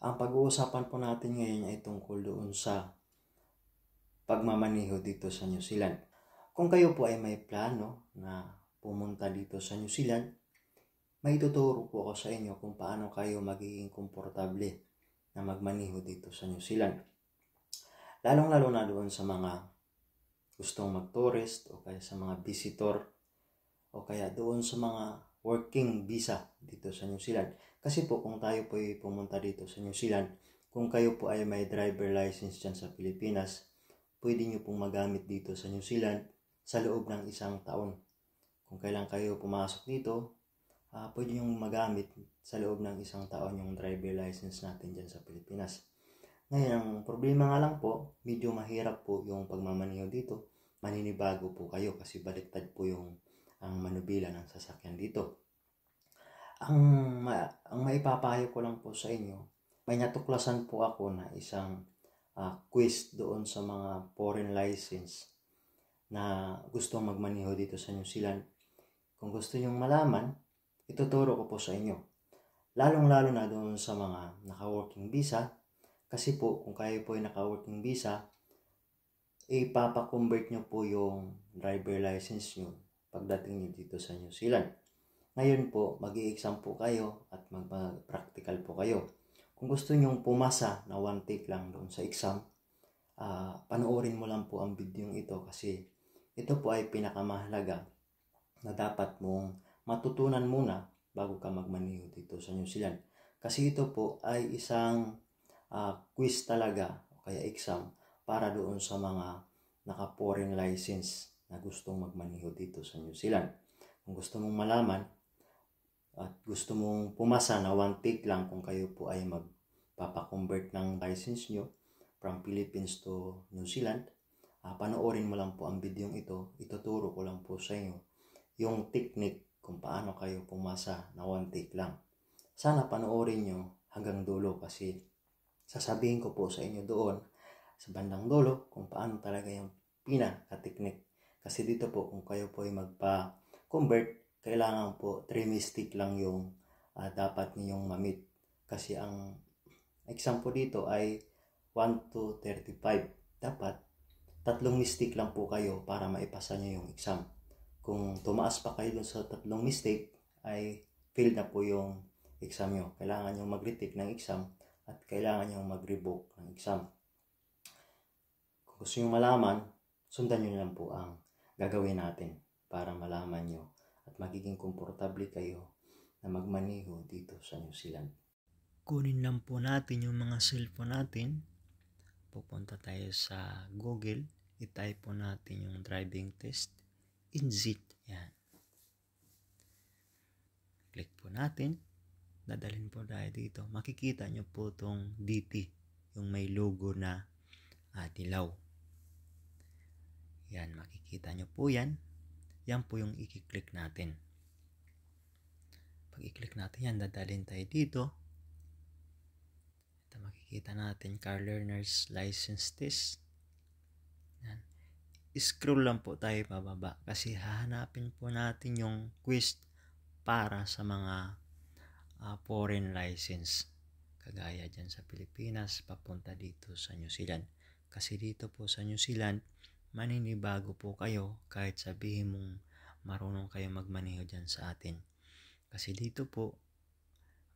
Ang pag-uusapan po natin ngayon ay tungkol doon sa pagmamaneho dito sa New Zealand. Kung kayo po ay may plano na pumunta dito sa New Zealand, may tuturo po ako sa inyo kung paano kayo magiging komportable na magmaneho dito sa New Zealand. Lalong-lalo na doon sa mga gustong mag-tourist o kaya sa mga visitor o kaya doon sa mga working visa dito sa New Zealand kasi po kung tayo po ay pumunta dito sa New Zealand, kung kayo po ay may driver license dyan sa Pilipinas, pwede nyo pong magamit dito sa New Zealand sa loob ng isang taon. Kung kailan kayo pumasok dito, uh, pwede nyo magamit sa loob ng isang taon yung driver license natin dyan sa Pilipinas. Ngayon, ang problema nga lang po, medyo mahirap po yung pagmamaniho dito. Maninibago po kayo kasi baliktad po yung ang manubila ng sasakyan dito ang, ang maipapayo ko lang po sa inyo, may natuklasan po ako na isang uh, quiz doon sa mga foreign license na gustong magmaniho dito sa New Zealand. Kung gusto nyong malaman, ituturo ko po sa inyo. Lalong-lalo na doon sa mga naka-working visa, kasi po kung kayo po ay naka-working visa, ipapakonvert nyo po yung driver license nyo pagdating nyo dito sa New Zealand. Ngayon po, mag exam po kayo at mag-practical po kayo. Kung gusto nyong pumasa na one take lang doon sa exam, uh, panoorin mo lang po ang video ito kasi ito po ay pinakamahalaga na dapat mong matutunan muna bago ka magmaniho dito sa New Zealand. Kasi ito po ay isang uh, quiz talaga o kaya exam para doon sa mga naka-foreign license na gustong magmaniho dito sa New Zealand. Kung gusto mong malaman at gusto mong pumasa na one take lang kung kayo po ay magpapakonvert ng license nyo from Philippines to New Zealand, uh, panoorin mo lang po ang video ito. Ituturo ko lang po sa inyo yung technique kung paano kayo pumasa na one take lang. Sana panoorin nyo hanggang dulo kasi sasabihin ko po sa inyo doon sa bandang dulo kung paano talaga yung pinaka-technique. Kasi dito po kung kayo po ay magpa-convert kailangan po trimestic lang yung uh, dapat niyong mamit kasi ang example dito ay 1 to 35 dapat tatlong mistake lang po kayo para maipasa niyo yung exam kung tumaas pa kayo dun sa tatlong mistake ay fail na po yung exam nyo kailangan nyo mag-retake ng exam at kailangan nyo mag-revoke ng exam kung gusto nyo malaman sundan nyo lang po ang gagawin natin para malaman nyo magiging komportable kayo na magmaneho dito sa New Zealand. Kunin lang po natin yung mga cellphone natin. Pupunta tayo sa Google. I-type po natin yung driving test. Exit. Yan. Click po natin. Dadalhin po tayo dito. Makikita nyo po itong DT. Yung may logo na uh, dilaw. Yan, makikita nyo po yan yan po yung i-click natin. Pag i-click natin yan, dadalhin tayo dito. Ito makikita natin, car learner's license test. Yan. Scroll lang po tayo pababa kasi hahanapin po natin yung quiz para sa mga uh, foreign license kagaya dyan sa Pilipinas papunta dito sa New Zealand kasi dito po sa New Zealand maninibago po kayo kahit sabihin mong marunong kayo magmaneho dyan sa atin. Kasi dito po,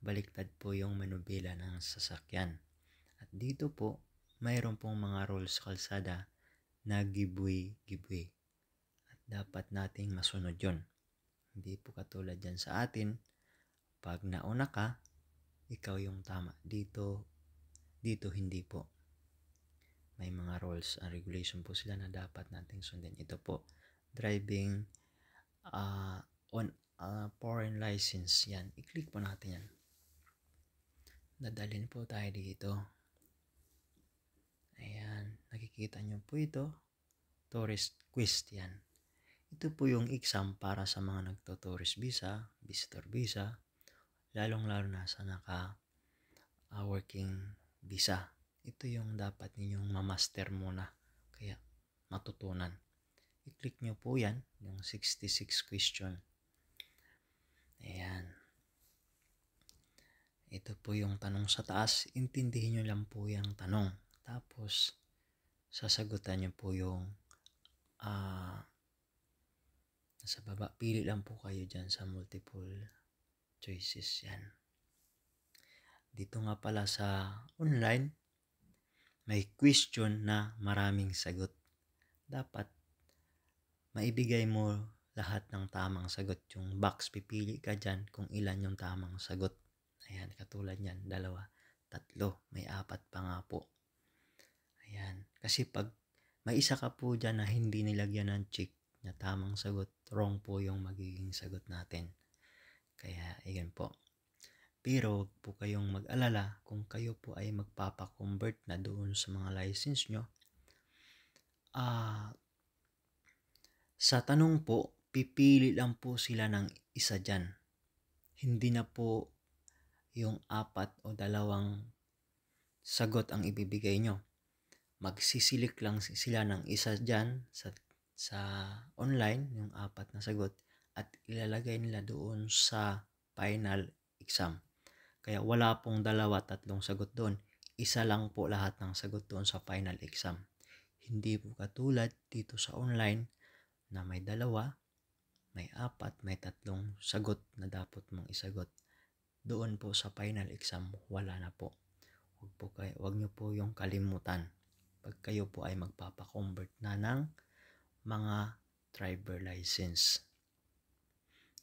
baliktad po yung manubila ng sasakyan. At dito po, mayroon pong mga rules sa kalsada na gibuy-gibuy. At dapat nating masunod yon. Hindi po katulad dyan sa atin, pag nauna ka, ikaw yung tama. Dito, dito hindi po may mga rules and regulation po sila na dapat nating sundin. Ito po, driving uh, on a ah, foreign license. Yan, i-click po natin yan. Dadalhin po tayo dito. Ayan, nakikita nyo po ito. Tourist quest yan. Ito po yung exam para sa mga nagto-tourist visa, visitor visa, lalong-lalo na sa naka uh, working visa ito yung dapat ninyong mamaster muna. Kaya matutunan. I-click nyo po yan, yung 66 question. Ayan. Ito po yung tanong sa taas. Intindihin nyo lang po yung tanong. Tapos, sasagutan nyo po yung uh, nasa baba. Pili lang po kayo dyan sa multiple choices. Yan. Dito nga pala sa online, may question na maraming sagot. Dapat maibigay mo lahat ng tamang sagot. Yung box, pipili ka dyan kung ilan yung tamang sagot. Ayan, katulad yan, dalawa, tatlo, may apat pa nga po. Ayan, kasi pag may isa ka po dyan na hindi nilagyan ng check na tamang sagot, wrong po yung magiging sagot natin. Kaya, ayan po. Pero huwag po kayong mag-alala kung kayo po ay magpapa-convert na doon sa mga license nyo. Uh, sa tanong po, pipili lang po sila ng isa dyan. Hindi na po yung apat o dalawang sagot ang ibibigay nyo. Magsisilik lang sila ng isa dyan sa, sa online, yung apat na sagot, at ilalagay nila doon sa final exam. Kaya wala pong dalawa tatlong sagot doon. Isa lang po lahat ng sagot doon sa final exam. Hindi po katulad dito sa online na may dalawa, may apat, may tatlong sagot na dapat mong isagot. Doon po sa final exam, wala na po. Huwag, po kayo, huwag nyo po yung kalimutan pag kayo po ay magpapakonvert na ng mga driver license.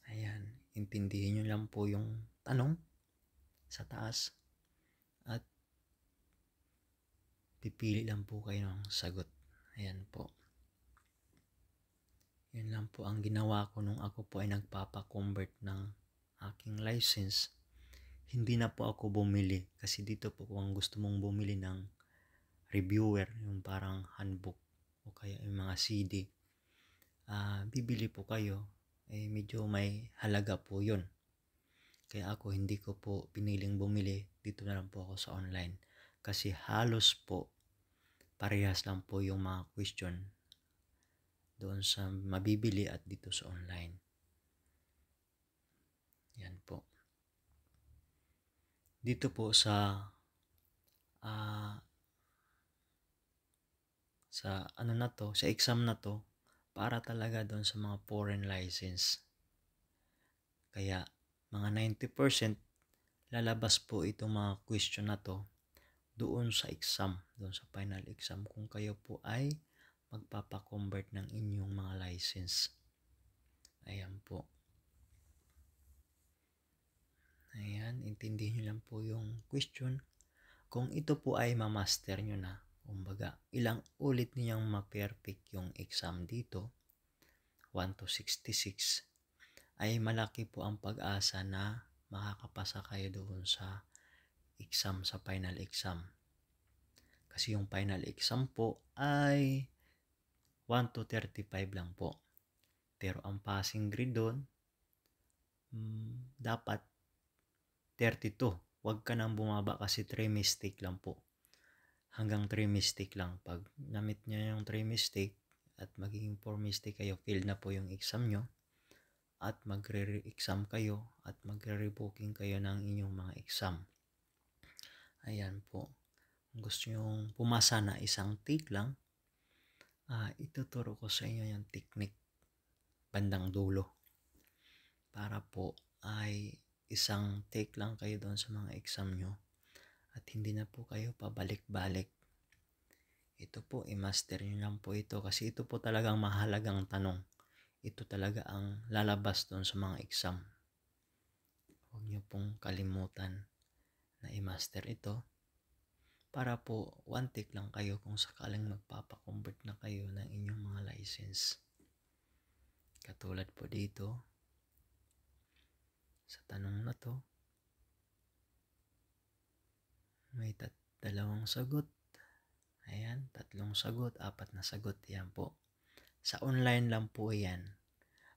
Ayan, intindihin nyo lang po yung tanong sa taas at pipili lang po kayo ng sagot. Ayan po. Yun lang po ang ginawa ko nung ako po ay nagpapa-convert ng aking license. Hindi na po ako bumili kasi dito po kung gusto mong bumili ng reviewer, yung parang handbook o kaya yung mga CD, uh, ah, bibili po kayo. Eh medyo may halaga po yun. Kaya ako hindi ko po piniling bumili. Dito na lang po ako sa online. Kasi halos po parehas lang po yung mga question doon sa mabibili at dito sa online. Yan po. Dito po sa uh, sa ano na to, sa exam na to para talaga doon sa mga foreign license. Kaya mga 90% lalabas po itong mga question na to doon sa exam, doon sa final exam kung kayo po ay magpapakonvert ng inyong mga license. Ayan po. Ayan, intindihin nyo lang po yung question. Kung ito po ay mamaster nyo na, kumbaga, ilang ulit niyang ma-perfect yung exam dito, 1 to 66, ay malaki po ang pag-asa na makakapasa kayo doon sa exam, sa final exam. Kasi yung final exam po ay 1 to 35 lang po. Pero ang passing grade doon, mm, dapat 32. Huwag ka nang bumaba kasi 3 mistake lang po. Hanggang 3 mistake lang. Pag namit nyo yung 3 mistake at magiging 4 mistake kayo, fail na po yung exam nyo at magre-exam kayo at magre-revoking kayo ng inyong mga exam. Ayan po. Kung gusto nyo pumasa na isang take lang, uh, ituturo ko sa inyo yung technique bandang dulo. Para po ay isang take lang kayo doon sa mga exam nyo at hindi na po kayo pabalik-balik. Ito po, i-master nyo lang po ito kasi ito po talagang mahalagang tanong ito talaga ang lalabas doon sa mga exam. Huwag niyo pong kalimutan na i-master ito para po one take lang kayo kung sakaling magpapakonvert na kayo ng inyong mga license. Katulad po dito, sa tanong na to, may tat dalawang sagot. Ayan, tatlong sagot, apat na sagot. Yan po. Sa online lang po yan.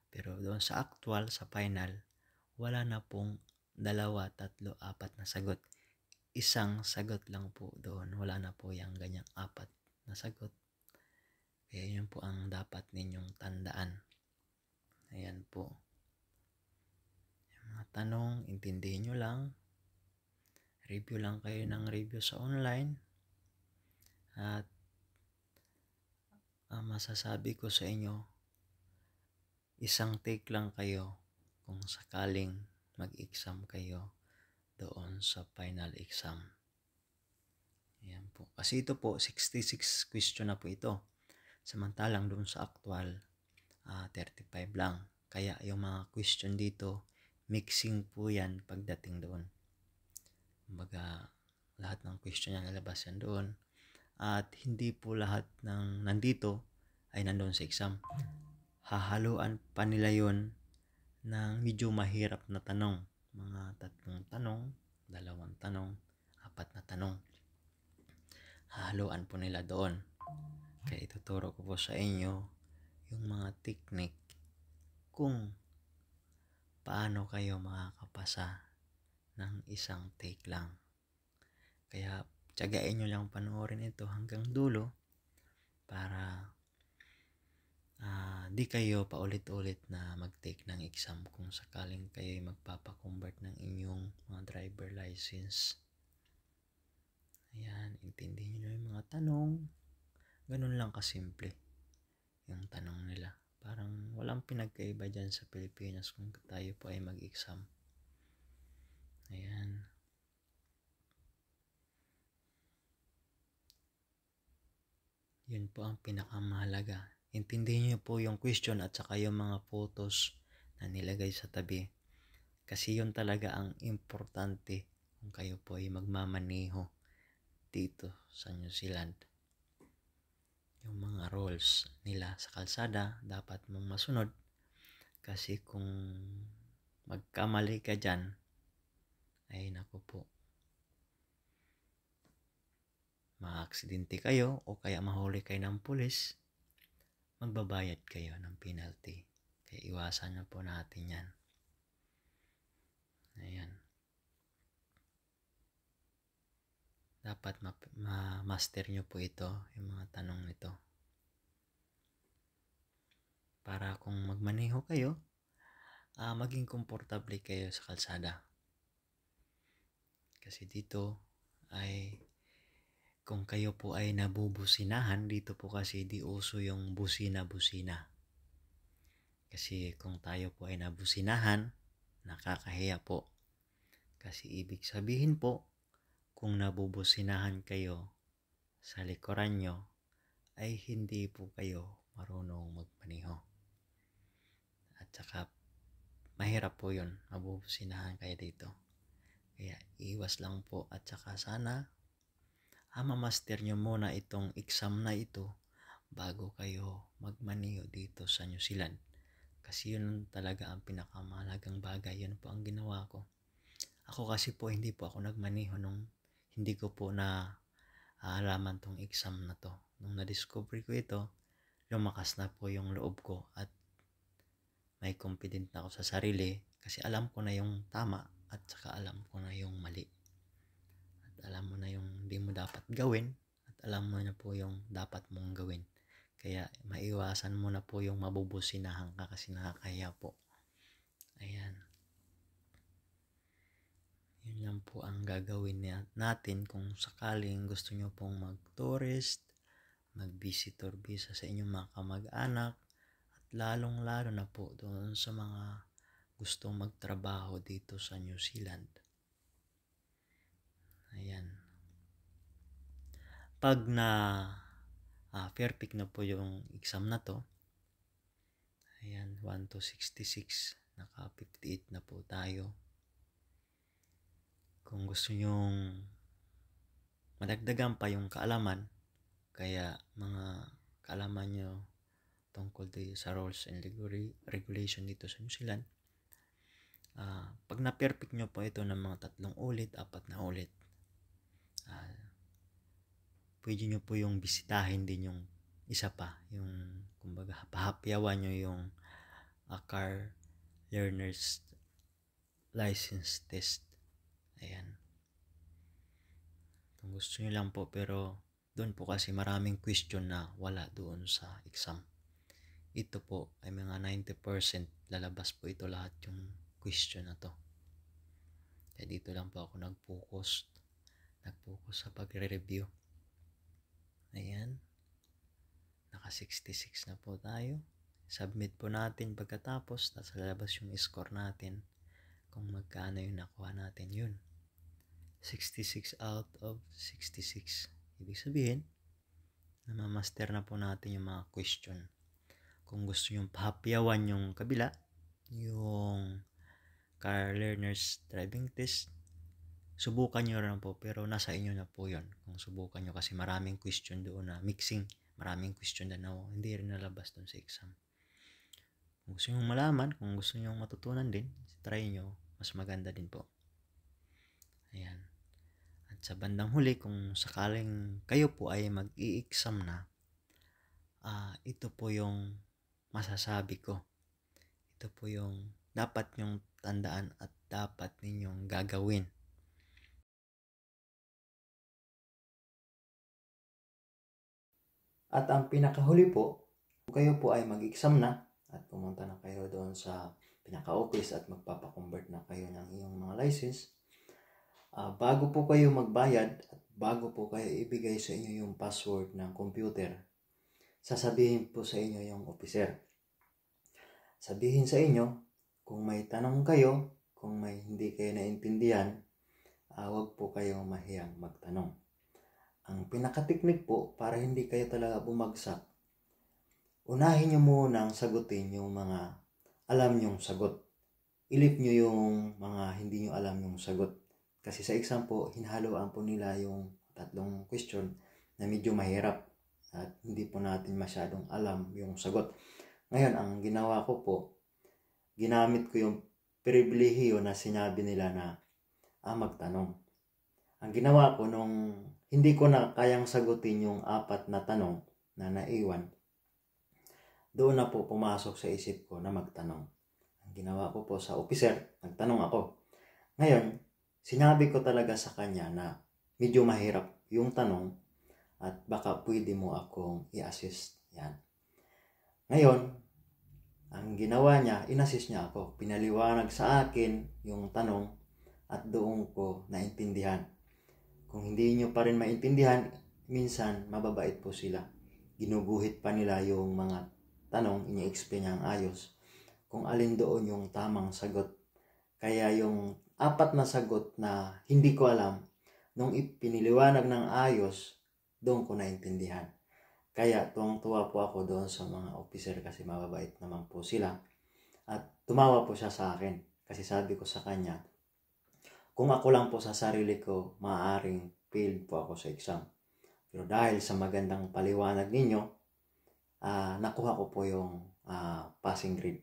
Pero doon sa actual, sa final, wala na pong dalawa, tatlo, apat na sagot. Isang sagot lang po doon. Wala na po yung ganyang apat na sagot. Kaya yun po ang dapat ninyong tandaan. Ayan po. Yung mga tanong, intindihin nyo lang. Review lang kayo ng review sa online. At ang masasabi ko sa inyo, isang take lang kayo kung sakaling mag-exam kayo doon sa final exam. Ayan po. Kasi ito po, 66 question na po ito. Samantalang doon sa actual, uh, 35 lang. Kaya yung mga question dito, mixing po yan pagdating doon. Kumbaga, lahat ng question yan nalabas yan doon at hindi po lahat ng nandito ay nandoon sa exam. Hahaluan pa nila yon ng medyo mahirap na tanong. Mga tatlong tanong, dalawang tanong, apat na tanong. Hahaluan po nila doon. Kaya ituturo ko po sa inyo yung mga technique kung paano kayo makakapasa ng isang take lang. Kaya Tsagain nyo lang panoorin ito hanggang dulo para uh, di kayo paulit-ulit na mag-take ng exam kung sakaling kayo ay magpapakonvert ng inyong mga driver license. Ayan, intindihin nyo yung mga tanong. Ganun lang kasimple yung tanong nila. Parang walang pinagkaiba dyan sa Pilipinas kung tayo po ay mag-exam. Ayan. Yun po ang pinakamahalaga. Intindihin niyo po yung question at saka yung mga photos na nilagay sa tabi. Kasi yun talaga ang importante kung kayo po ay magmamaneho dito sa New Zealand. Yung mga rules nila sa kalsada dapat mong masunod kasi kung magkamali ka dyan, ay naku po, maaksidente kayo o kaya mahuli kayo ng pulis, magbabayad kayo ng penalty. Kaya iwasan na po natin yan. Ayan. Dapat ma-master ma nyo po ito, yung mga tanong nito. Para kung magmaneho kayo, uh, maging komportable kayo sa kalsada. Kasi dito ay kung kayo po ay nabubusinahan, dito po kasi di uso yung busina-busina. Kasi kung tayo po ay nabusinahan, nakakahiya po. Kasi ibig sabihin po, kung nabubusinahan kayo sa likuran nyo, ay hindi po kayo marunong magmaniho. At saka, mahirap po yun, mabubusinahan kayo dito. Kaya iwas lang po at saka sana mamaster nyo muna itong exam na ito bago kayo magmaniyo dito sa New Zealand. Kasi yun talaga ang pinakamahalagang bagay. Yun po ang ginawa ko. Ako kasi po hindi po ako nagmaniho nung hindi ko po na aalaman ah, tong exam na to. Nung na-discover ko ito, lumakas na po yung loob ko at may confident na ako sa sarili kasi alam ko na yung tama at saka alam ko na yung mali alam mo na yung hindi mo dapat gawin at alam mo na po yung dapat mong gawin. Kaya maiwasan mo na po yung mabubusinahan ka kasi nakakaya po. Ayan. Yun lang po ang gagawin natin kung sakaling gusto nyo pong mag-tourist, mag-visitor visa sa inyong mga kamag-anak, at lalong-lalo na po doon sa mga gustong magtrabaho dito sa New Zealand. Ayan. Pag na uh, pick na po yung exam na to, ayan, 1 to 66, naka 58 na po tayo. Kung gusto nyong madagdagan pa yung kaalaman, kaya mga kaalaman nyo tungkol dito sa rules and regulation dito sa New Zealand. Uh, pag na-perfect nyo po ito ng mga tatlong ulit, apat na ulit, uh, pwede nyo po yung bisitahin din yung isa pa, yung kumbaga pahapyawan nyo yung uh, car learner's license test. Ayan. Kung gusto nyo lang po pero doon po kasi maraming question na wala doon sa exam. Ito po ay mga 90% lalabas po ito lahat yung question na to. Kaya dito lang po ako nag-focus nag-focus sa pagre-review. Ayan. Naka 66 na po tayo. Submit po natin pagkatapos. Tapos lalabas yung score natin. Kung magkano yung nakuha natin yun. 66 out of 66. Ibig sabihin, namamaster na po natin yung mga question. Kung gusto yung pahapyawan yung kabila, yung car learners driving test, subukan nyo rin po pero nasa inyo na po yon kung subukan nyo kasi maraming question doon na mixing maraming question na no, hindi rin nalabas doon sa exam kung gusto nyo malaman kung gusto nyo matutunan din try nyo mas maganda din po ayan at sa bandang huli kung sakaling kayo po ay mag exam na uh, ito po yung masasabi ko ito po yung dapat nyong tandaan at dapat ninyong gagawin At ang pinakahuli po, kung kayo po ay mag-exam na at pumunta na kayo doon sa pinaka-office at magpapakonvert na kayo ng iyong mga license, uh, bago po kayo magbayad at bago po kayo ibigay sa inyo yung password ng computer, sasabihin po sa inyo yung officer. Sabihin sa inyo, kung may tanong kayo, kung may hindi kayo naintindihan, uh, huwag po kayong mahiyang magtanong. Ang pinakatiknik po para hindi kayo talaga bumagsak, unahin nyo muna ang sagutin yung mga alam nyong sagot. Ilip nyo yung mga hindi nyo alam yung sagot. Kasi sa exam po, hinahaloan po nila yung tatlong question na medyo mahirap at hindi po natin masyadong alam yung sagot. Ngayon, ang ginawa ko po, ginamit ko yung pribilehiyo na sinabi nila na ah, magtanong. Ang ginawa ko nung hindi ko na kayang sagutin yung apat na tanong na naiwan. Doon na po pumasok sa isip ko na magtanong. Ang ginawa ko po sa officer, nagtanong ako. Ngayon, sinabi ko talaga sa kanya na medyo mahirap yung tanong at baka pwede mo akong i-assist. Yan. Ngayon, ang ginawa niya, inassist niya ako. Pinaliwanag sa akin yung tanong at doon ko naintindihan kung hindi nyo pa rin maintindihan, minsan mababait po sila. Ginuguhit pa nila yung mga tanong, ini-explain niya ang ayos. Kung alin doon yung tamang sagot. Kaya yung apat na sagot na hindi ko alam, nung ipiniliwanag ng ayos, doon ko naintindihan. Kaya tuwang-tuwa po ako doon sa mga officer kasi mababait naman po sila. At tumawa po siya sa akin kasi sabi ko sa kanya, kung ako lang po sa sarili ko, maaaring failed po ako sa exam. Pero dahil sa magandang paliwanag ninyo, uh, nakuha ko po yung uh, passing grade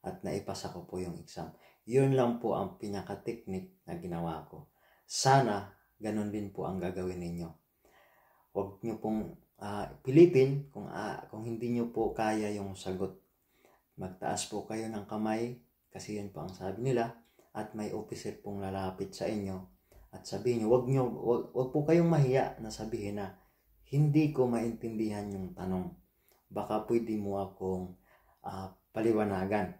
at naipasa ko po yung exam. Yun lang po ang pinaka-technique na ginawa ko. Sana ganun din po ang gagawin ninyo. Huwag nyo pong uh, pilitin kung, uh, kung hindi nyo po kaya yung sagot. Magtaas po kayo ng kamay kasi yun po ang sabi nila at may officer pong lalapit sa inyo at sabihin nyo, wag, nyo, wag, wag po kayong mahiya na sabihin na hindi ko maintindihan yung tanong. Baka pwede mo akong uh, paliwanagan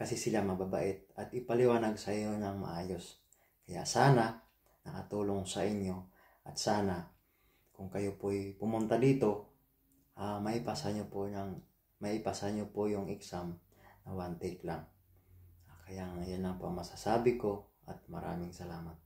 kasi sila mababait at ipaliwanag sa iyo ng maayos. Kaya sana nakatulong sa inyo at sana kung kayo po'y pumunta dito, uh, maipasa nyo po ng maipasa nyo po yung exam na one take lang. Kaya yan lang po masasabi ko at maraming salamat.